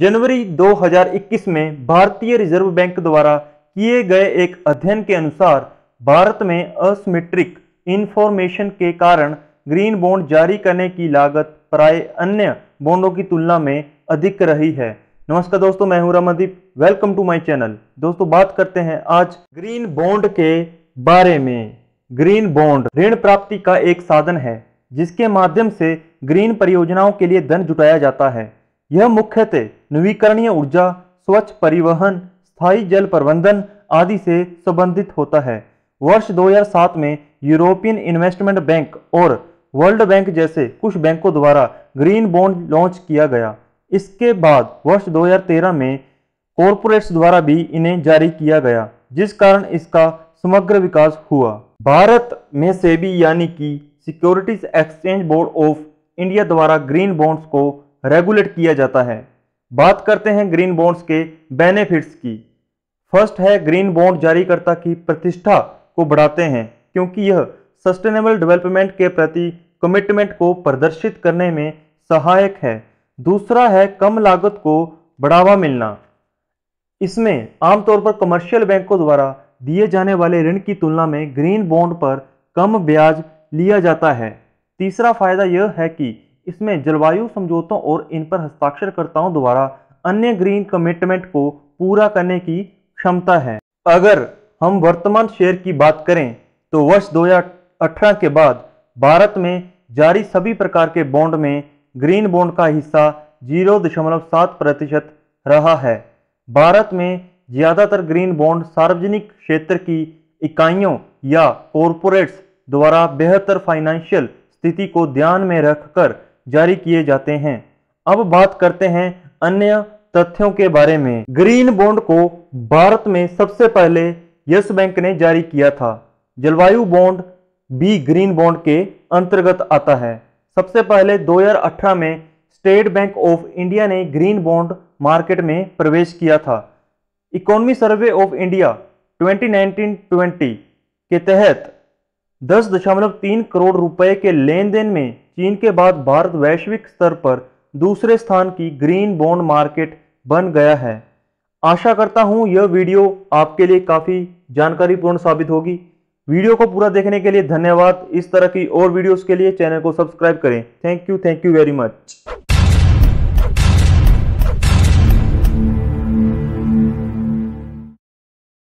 जनवरी 2021 में भारतीय reserve bank द्वारा किए गए एक अध्ययन के अनुसार भारत में असमेट्रिक इन्फॉर्मेशन के कारण ग्रीन बॉन्ड जारी करने की लागत प्राय अन्य बॉन्डों की तुलना में अधिक रही है नमस्कार दोस्तों मैं हूं Ramandeep welcome to my channel दोस्तों बात करते हैं आज ग्रीन बॉन्ड के बारे में ग्रीन बॉन्ड ऋण प्राप्ति का एक साधन है जिसके माध्यम से ग्रीन परियोजनाओं के लिए धन जुटाया जाता है यह मुख्यतः नवीकरणीय ऊर्जा स्वच्छ परिवहन स्थायी जल प्रबंधन आदि से संबंधित होता है वर्ष 2007 में यूरोपियन इन्वेस्टमेंट बैंक और वर्ल्ड बैंक जैसे कुछ बैंकों द्वारा ग्रीन बॉन्ड लॉन्च किया गया इसके बाद वर्ष 2013 में कॉरपोरेट्स द्वारा भी इन्हें जारी किया गया जिस कारण इसका समग्र विकास हुआ भारत में सेबी यानी कि securities exchange board of India द्वारा ग्रीन बॉन्ड्स को रेगुलेट किया जाता है बात करते हैं ग्रीन बॉन्ड्स के बेनिफिट्स की फर्स्ट है ग्रीन बॉन्ड जारीकर्ता की प्रतिष्ठा को बढ़ाते हैं क्योंकि यह सस्टेनेबल डेवलपमेंट के प्रति कमिटमेंट को प्रदर्शित करने में सहायक है दूसरा है कम लागत को बढ़ावा मिलना इसमें आमतौर पर कमर्शियल बैंकों द्वारा दिए जाने वाले ऋण की तुलना में ग्रीन बॉन्ड पर कम ब्याज लिया जाता है तीसरा फायदा यह है कि इसमें जलवायु समझौतों और इन पर हस्ताक्षरकर्ताओं द्वारा अन्य ग्रीन कमिटमेंट को पूरा करने की क्षमता है अगर हम वर्तमान शेयर की बात करें तो वर्ष 2018 के बाद भारत में जारी सभी प्रकार के बॉन्ड में ग्रीन बॉन्ड का हिस्सा 0.7 प्रतिशत रहा है भारत में ज़्यादातर ग्रीन बॉन्ड सार्वजनिक क्षेत्र की इकाइयों या कॉरपोरेट्स द्वारा बेहतर फाइनेंशियल स्थिति को ध्यान में रखकर जारी किए जाते हैं अब बात करते हैं अन्य तथ्यों के बारे में ग्रीन बॉन्ड को भारत में सबसे पहले यस बैंक ने जारी किया था जलवायु बॉन्ड भी ग्रीन बॉन्ड के अंतर्गत आता है सबसे पहले 2018 में स्टेट बैंक ऑफ इंडिया ने ग्रीन बॉन्ड मार्केट में प्रवेश किया था इकोनॉमी सर्वे ऑफ इंडिया 2019-20 के तहत दस दशमलव तीन करोड़ रुपए के लेन देन में चीन के बाद भारत वैश्विक स्तर पर दूसरे स्थान की ग्रीन बॉन्ड मार्केट बन गया है आशा करता हूँ यह वीडियो आपके लिए काफ़ी जानकारीपूर्ण साबित होगी वीडियो को पूरा देखने के लिए धन्यवाद इस तरह की और वीडियोस के लिए चैनल को सब्सक्राइब करें thank you thank you very much